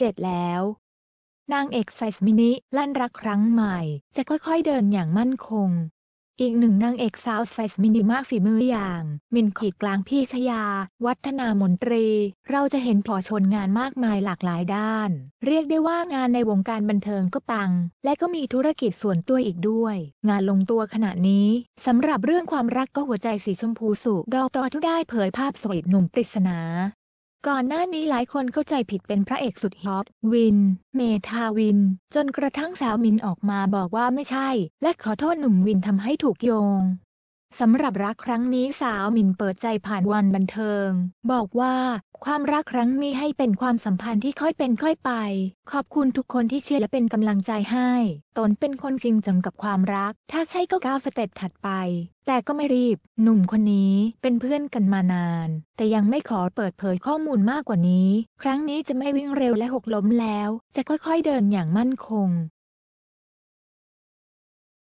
เข็ดแล้ว นางเอกไซส์มินิลั่นรักครั้งใหม่ จะค่อยๆเดินอย่างมั่นคง อีกหนึ่งนางเอกสาวไซส์มินิมากฝีมืออย่าง มินขีดกลางพี่ชยา วัฒนามนตรี เราจะเห็นผอชนงานมากมายหลากหลายด้าน เรียกได้ว่างานในวงการบันเทิงก็ปัง และก็มีธุรกิจส่วนตัวอีกด้วย งานลงตัวขณะนี้สำหรับเรื่องความรักก็หัวใจสีชมพูสุดอกตอทุได้เผยภาพสวีทหนุ่มปริศนาก่อนหน้านี้หลายคนเข้าใจผิดเป็นพระเอกสุดฮอตวิน เมทาวิน จนกระทั่งสาวมินออกมาบอกว่าไม่ใช่ และขอโทษหนุ่มวินทำให้ถูกโยงสำหรับรักครั้งนี้สาวมินเปิดใจผ่านวันบันเทิง บอกว่าความรักครั้งนี้ให้เป็นความสัมพันธ์ที่ค่อยเป็นค่อยไป ขอบคุณทุกคนที่เชียร์และเป็นกำลังใจให้ ตนเป็นคนจริงจังกับความรัก ถ้าใช่ก็ก้าวสเต็ปถัดไป แต่ก็ไม่รีบหนุ่มคนนี้เป็นเพื่อนกันมานาน แต่ยังไม่ขอเปิดเผยข้อมูลมากกว่านี้ ครั้งนี้จะไม่วิ่งเร็วและหกล้มแล้ว จะค่อยๆเดินอย่างมั่นคง